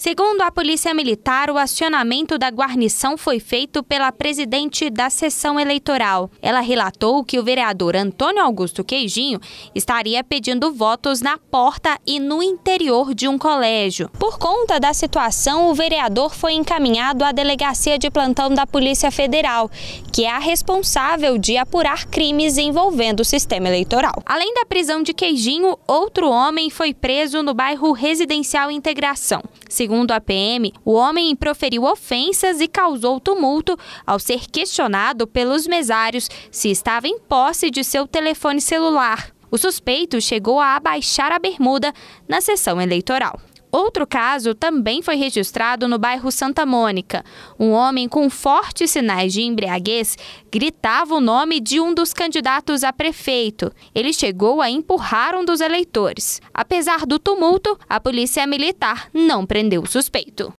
Segundo a Polícia Militar, o acionamento da guarnição foi feito pela presidente da sessão eleitoral. Ela relatou que o vereador Antônio Augusto Queijinho estaria pedindo votos na porta e no interior de um colégio. Por conta da situação, o vereador foi encaminhado à delegacia de plantão da Polícia Federal, que é a responsável de apurar crimes envolvendo o sistema eleitoral. Além da prisão de Queijinho, outro homem foi preso no bairro Residencial Integração. Segundo a PM, o homem proferiu ofensas e causou tumulto ao ser questionado pelos mesários se estava em posse de seu telefone celular. O suspeito chegou a abaixar a bermuda na sessão eleitoral. Outro caso também foi registrado no bairro Santa Mônica. Um homem com fortes sinais de embriaguez gritava o nome de um dos candidatos a prefeito. Ele chegou a empurrar um dos eleitores. Apesar do tumulto, a polícia militar não prendeu o suspeito.